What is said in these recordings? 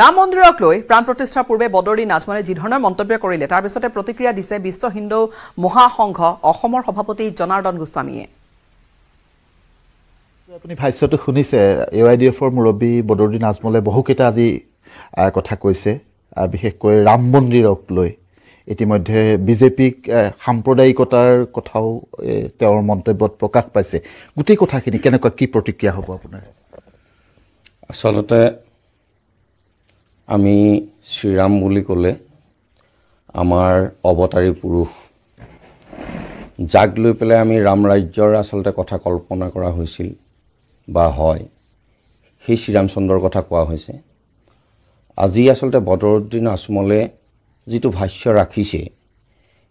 ৰাম মন্দিৰক লৈ প্ৰাণ প্ৰতিষ্ঠাৰ পূৰ্বে বদৰী নাজমানে যিধৰণৰ মন্তব্য কৰিলে তাৰ পিছতে প্ৰতিক্ৰিয়া দিছে বিশ্ব হিন্দু মহাসংঘ অসমৰ সভাপতি জনাৰ্দন গোস্বামীয়ে আপুনি ভাষ্যটো শুনিছে এ আই ডি এফৰ মুৰব্বী বদৰুদ্দিন আজমলে বহুকেইটা আজি কথা কৈছে বিশেষকৈ ৰাম মন্দিৰক লৈ ইতিমধ্যে বিজেপিক সাম্প্ৰদায়িকতাৰ কথাও তেওঁৰ মন্তব্যত প্ৰকাশ পাইছে গোটেই কথাখিনি কেনেকুৱা কি প্ৰতিক্ৰিয়া হ'ব আপোনাৰ আচলতে আমি শ্ৰীৰাম বুলি ক'লে আমাৰ অৱতাৰী পুৰুষ যাক লৈ পেলাই আমি ৰাম ৰাজ্যৰ আচলতে কথা কল্পনা কৰা হৈছিল বা হয় সেই শ্ৰীৰামচন্দ্ৰৰ কথা কোৱা হৈছে আজি আচলতে বদৰুদ্দিন আচমলে যিটো ভাষ্য ৰাখিছে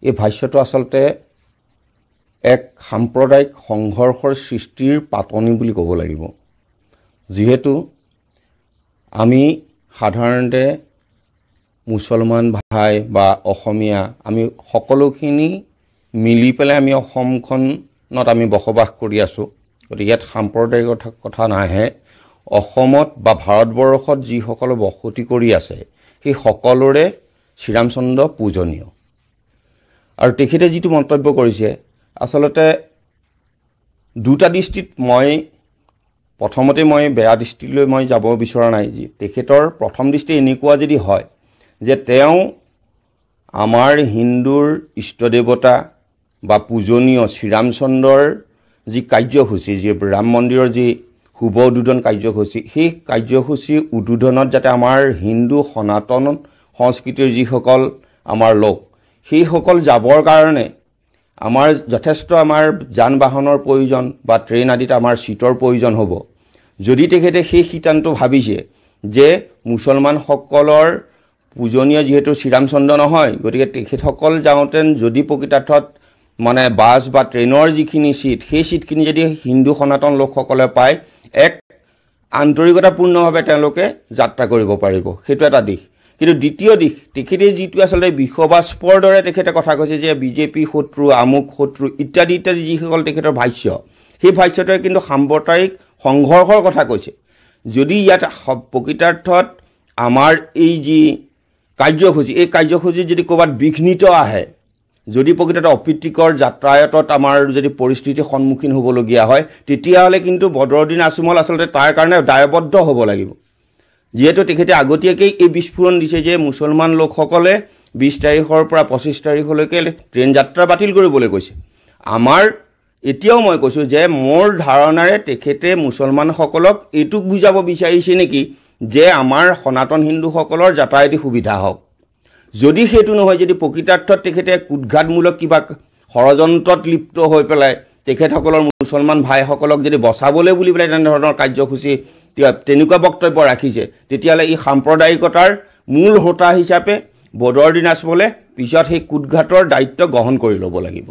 এই ভাষ্যটো আচলতে এক সাম্প্ৰদায়িক সংঘৰ্ষৰ সৃষ্টিৰ পাতনি বুলি ক'ব লাগিব যিহেতু আমি সাধাৰণতে মুছলমান ভাই বা অসমীয়া আমি সকলোখিনি মিলি পেলাই আমি অসমখনত আমি বসবাস কৰি আছোঁ গতিকে ইয়াত সাম্প্ৰদায়িক কথা কথা নাহে অসমত বা ভাৰতবৰ্ষত যিসকল বসতি কৰি আছে সেই সকলোৰে শ্ৰীৰামচন্দ্ৰ পূজনীয় আৰু তেখেতে যিটো মন্তব্য কৰিছে আচলতে দুটা দৃষ্টিত মই প্ৰথমতে মই বেয়া দৃষ্টিলৈ মই যাব বিচৰা নাই যি তেখেতৰ প্ৰথম দৃষ্টি এনেকুৱা যদি হয় যে তেওঁ আমাৰ হিন্দুৰ ইষ্টদেৱতা বা পূজনীয় শ্ৰীৰামচন্দ্ৰৰ যি কাৰ্যসূচী যি ৰাম মন্দিৰৰ যি শুভ উদ্বোধন কাৰ্যসূচী সেই কাৰ্যসূচী উদ্বোধনত যাতে আমাৰ হিন্দু সনাতন সংস্কৃতিৰ যিসকল আমাৰ লোক সেইসকল যাবৰ কাৰণে আমাৰ যথেষ্ট আমাৰ যান বাহনৰ প্ৰয়োজন বা ট্ৰেইন আদিত আমাৰ ছিটৰ প্ৰয়োজন হ'ব যদি তেখেতে সেই শিতানটো ভাবিছে যে মুছলমানসকলৰ পূজনীয় যিহেতু শ্ৰীৰামচন্দ্ৰ নহয় গতিকে তেখেতসকল যাওঁতে যদি প্ৰকৃতাৰ্থত মানে বাছ বা ট্ৰেইনৰ যিখিনি চিট সেই চিটখিনি যদি হিন্দু সনাতন লোকসকলে পায় এক আন্তৰিকতাপূৰ্ণভাৱে তেওঁলোকে যাত্ৰা কৰিব পাৰিব সেইটো এটা দিশ কিন্তু দ্বিতীয় দিশ তেখেতে যিটো আচলতে বিষবাস্পৰ দৰে তেখেতে কথা কৈছে যে বিজেপি শত্ৰু আমুক শত্ৰু ইত্যাদি ইত্যাদি যিসকল তেখেতৰ ভাষ্য সেই ভাষ্যটোৱে কিন্তু সাম্প্ৰদায়িক সংঘৰ্ষৰ কথা কৈছে যদি ইয়াত প্ৰকৃতাৰ্থত আমাৰ এই যি কাৰ্যসূচী এই কাৰ্যসূচী যদি ক'ৰবাত বিঘ্নিত আহে যদি প্ৰকৃততে অপ্ৰীতিকৰ যাতায়াতত আমাৰ যদি পৰিস্থিতিৰ সন্মুখীন হ'বলগীয়া হয় তেতিয়াহ'লে কিন্তু বদৰদিন আচুমল আচলতে তাৰ কাৰণে দায়বদ্ধ হ'ব লাগিব যিহেতু তেখেতে আগতীয়াকেই এই বিস্ফোৰণ দিছে যে মুছলমান লোকসকলে বিছ তাৰিখৰ পৰা পঁচিছ তাৰিখলৈকে ট্ৰেইন যাত্ৰা বাতিল কৰিবলৈ কৈছে আমাৰ এতিয়াও মই কৈছোঁ যে মোৰ ধাৰণাৰে তেখেতে মুছলমানসকলক এইটোক বুজাব বিচাৰিছে নেকি যে আমাৰ সনাতন হিন্দুসকলৰ যাতায়তী সুবিধা হওক যদি সেইটো নহয় যদি প্ৰকৃতাৰ্থত তেখেতে কুটঘাতমূলক কিবা ষড়যন্ত্ৰত লিপ্ত হৈ পেলাই তেখেতসকলৰ মুছলমান ভাইসকলক যদি বচাবলৈ বুলি পেলাই তেনেধৰণৰ কাৰ্যসূচী তেনেকুৱা বক্তব্য ৰাখিছে তেতিয়াহ'লে ই সাম্প্ৰদায়িকতাৰ মূল হোতা হিচাপে বদৰদিন আছবলৈ পিছত সেই কুটঘাটৰ দায়িত্ব গ্ৰহণ কৰি ল'ব লাগিব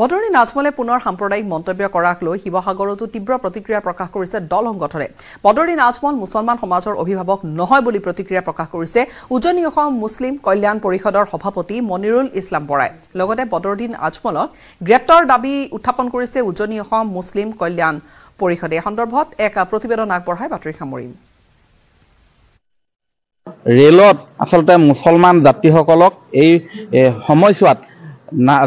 বদৰী নাজমলে পুনৰ সাম্প্ৰদায়িক মন্তব্য কৰাক লৈ শিৱসাগৰতো তীব্ৰ প্ৰতিক্ৰিয়া প্ৰকাশ কৰিছে দল সংগঠনে বদৰী নাজমল মুছলমান সমাজৰ অভিভাৱক নহয় বুলি প্ৰতিক্ৰিয়া প্ৰকাশ কৰিছে উজনি অসম মুছলিম কল্যাণ পৰিষদৰ সভাপতি মনিৰুল ইছলাম বৰাই লগতে বদৰদিন আজমলক গ্ৰেপ্তাৰ দাবী উত্থাপন কৰিছে উজনি অসম মুছলিম কল্যাণ পৰিষদে সন্দৰ্ভত এক প্ৰতিবেদন আগবঢ়াই বাতৰি সামৰিম ৰেলত আচলতে মুছলমান যাত্ৰীসকলক এই সময়ছোৱাত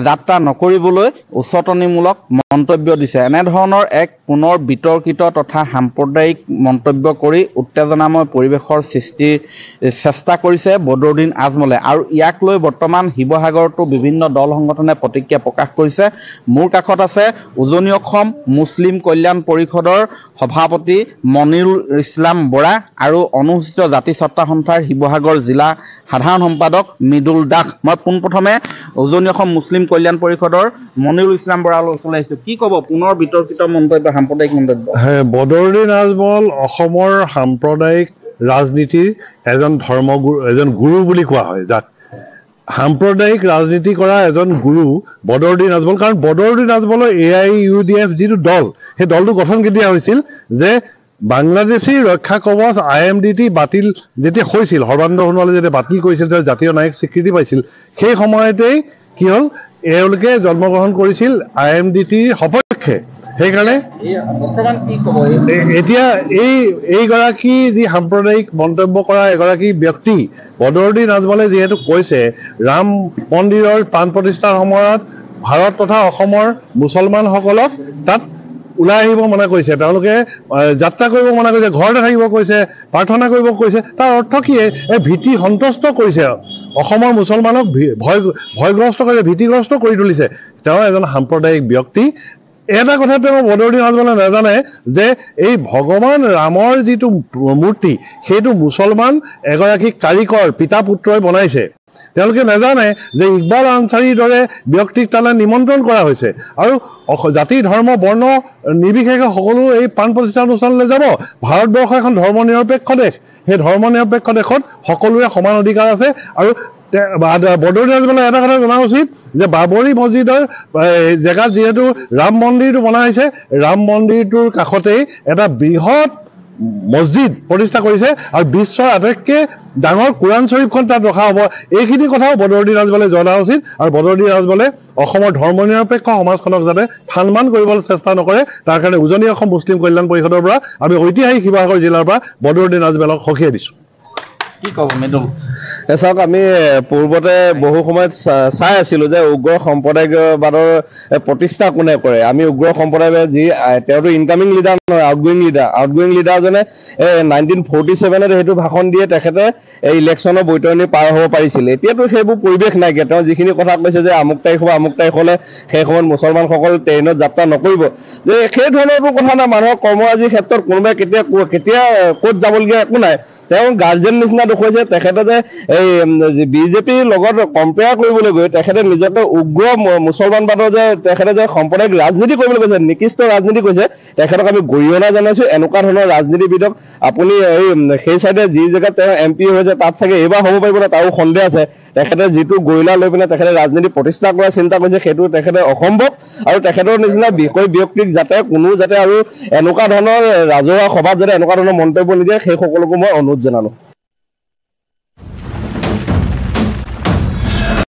যাত্ৰা নকৰিবলৈ উচতনিমূলক মন্তব্য দিছে এনেধৰণৰ এক পুনৰ বিতৰ্কিত তথা সাম্প্ৰদায়িক মন্তব্য কৰি উত্তেজনাময় পৰিৱেশৰ সৃষ্টিৰ চেষ্টা কৰিছে বদৰুদ্দিন আজমলে আৰু ইয়াক লৈ বৰ্তমান শিৱসাগৰতো বিভিন্ন দল সংগঠনে প্ৰতিক্ৰিয়া প্ৰকাশ কৰিছে মোৰ কাষত আছে উজনি অসম মুছলিম কল্যাণ পৰিষদৰ সভাপতি মনিৰুল ইছলাম বৰা আৰু অনুসূচিত জাতি ছত্তা সন্থাৰ শিৱসাগৰ জিলা সাধাৰণ সম্পাদক মৃদুল দাস মই পোনপ্ৰথমে উজনি অসম মুছলিম কল্যাণ পৰিষদৰ মনিৰুল ইছলাম বৰালৈ ওচৰলৈ আহিছোঁ কি ক'ব পুনৰ বিতৰ্কিত মন্তব্য সাম্প্ৰদায়িক মণ্ডল বদৰুদ্দিন আজমল অসমৰ সাম্প্ৰদায়িক ৰাজনীতিৰ এজন ধৰ্মগুৰু এজন গুৰু বুলি কোৱা হয় যাক সাম্প্ৰদায়িক ৰাজনীতি কৰা এজন গুৰু বদৰুদ্দিন আজমল কাৰণ বদৰুদ্দিন আজমলৰ A I U D F যিটো দল সেই দলটো গঠন কেতিয়া হৈছিল যে বাংলাদেশী ৰক্ষা কবচ আই এম ডি টি বাতিল যেতিয়া হৈছিল সৰ্বানন্দ সোণোৱালে যেতিয়া বাতিল কৰিছিল তেওঁ জাতীয় নায়ক স্বীকৃতি পাইছিল সেই সময়তেই কি হ'ল এওঁলোকে জন্মগ্ৰহণ কৰিছিল আই এম ডি টিৰ সপক্ষে সেইকাৰণে এতিয়া এই এইগৰাকী যি সাম্প্ৰদায়িক মন্তব্য কৰা এগৰাকী ব্যক্তি বদৰুদ্দিন ৰাজমালে যিহেতু কৈছে ৰাম মন্দিৰৰ প্ৰাণ প্ৰতিষ্ঠাৰ সময়ত ভাৰত তথা অসমৰ মুছলমানসকলক তাত ওলাই আহিব মনা কৰিছে তেওঁলোকে যাত্ৰা কৰিব মনা কৰিছে ঘৰতে থাকিব কৈছে প্ৰাৰ্থনা কৰিব কৈছে তাৰ অৰ্থ কি ভীতি সন্তুষ্ট কৰিছে অসমৰ মুছলমানক ভয় ভয়গ্ৰস্ত কৰিছে ভীতিগ্ৰস্ত কৰি তুলিছে তেওঁ এজন সাম্প্ৰদায়িক ব্যক্তি এটা কথা তেওঁ বদৰী ৰাজমানে নাজানে যে এই ভগৱান ৰামৰ যিটো মূৰ্তি সেইটো মুছলমান এগৰাকী কাৰিকৰ পিতা পুত্ৰই বনাইছে তেওঁলোকে নাজানে যে ইকবাল আনচাৰীৰ দৰে ব্যক্তিক তালৈ নিমন্ত্ৰণ কৰা হৈছে আৰু জাতি ধৰ্ম বৰ্ণ নিৰ্বিশেষে সকলো এই প্ৰাণ প্ৰতিষ্ঠা অনুষ্ঠানলৈ যাব ভাৰতবৰ্ষ এখন ধৰ্ম নিৰপেক্ষ দেশ সেই ধৰ্ম নিৰপেক্ষ দেশত সকলোৰে সমান অধিকাৰ আছে আৰু বৰদৰ ৰাজমানে এটা কথা জনা উচিত যে বাবৰি মছজিদৰ জেগাত যিহেতু ৰাম মন্দিৰটো বনা হৈছে ৰাম মন্দিৰটোৰ কাষতেই এটা বৃহৎ মছজিদ প্ৰতিষ্ঠা কৰিছে আৰু বিশ্বৰ আটাইতকৈ ডাঙৰ কোৰাণ শ্বৰীফখন তাত ৰখা হ'ব এইখিনি কথাও বদৰদি ৰাজবালে জনা উচিত আৰু বদৰদি ৰাজবালে অসমৰ ধৰ্ম নিৰপেক্ষ সমাজখনক যাতে সন্মান কৰিবলৈ চেষ্টা নকৰে তাৰ কাৰণে উজনি অসম মুছলিম কল্যাণ পৰিষদৰ পৰা আমি ঐতিহাসিক শিৱসাগৰ জিলাৰ পৰা বদৰদি ৰাজবালক সকীয়াই দিছোঁ কি কব চাওক আমি পূৰ্বতে বহু সময়ত চাই আছিলো যে উগ্ৰ সম্প্ৰদায়বাদৰ প্ৰতিষ্ঠা কোনে কৰে আমি উগ্ৰ সম্প্ৰদায় যি তেওঁতো ইনকামিং লিডাৰ নহয় আউটগয়িং লিডাৰ আউটগয়িং লিডাৰজনে এই নাইনটিন ফৰ্টি ছেভেনত সেইটো ভাষণ দিয়ে তেখেতে এই ইলেকশ্যনৰ বৈতৰণি পাৰ হ'ব পাৰিছিল এতিয়াতো সেইবোৰ পৰিৱেশ নাইকিয়া তেওঁ যিখিনি কথা কৈছে যে আমুক তাৰিখ হ'ব আমুক তাৰিখ হ'লে সেই সময়ত মুছলমানসকল ট্ৰেইনত যাত্ৰা নকৰিব যে সেই ধৰণৰ কথা নাই মানুহৰ কৰ্মৰাজিৰ ক্ষেত্ৰত কোনোবাই কেতিয়া কেতিয়া ক'ত যাবলগীয়া একো নাই তেওঁ গাৰ্জেন নিচিনা দেখুৱাইছে তেখেতে যে এই বিজেপিৰ লগত কম্পেয়াৰ কৰিবলৈ গৈ তেখেতে নিজকে উগ্ৰ মুছলমানবাদৰ যে তেখেতে যে সাম্প্ৰদায়িক ৰাজনীতি কৰিবলৈ কৈছে নিকৃষ্ট ৰাজনীতি কৈছে তেখেতক আমি গৰিহণা জনাইছো এনেকুৱা ধৰণৰ ৰাজনীতিবিদক আপুনি এই সেই চাইডে যি জেগাত তেওঁ এম পি হৈছে তাত চাগে এইবাৰ হব পাৰিব তাৰো সন্দেহ আছে তেখেতে যিটো গৰিলা লৈ পিনে তেখেতে ৰাজনীতি প্ৰতিষ্ঠা কৰা চিন্তা কৰিছে সেইটো তেখেতে অসম্ভৱ আৰু তেখেতৰ নিচিনা বিষয় ব্যক্তিক যাতে কোনো যাতে আৰু এনেকুৱা ধৰণৰ ৰাজহুৱা সভাত যাতে এনেকুৱা ধৰণৰ মন্তব্য নিদিয়ে সেই সকলোকো মই অনুৰোধ জনালোঁ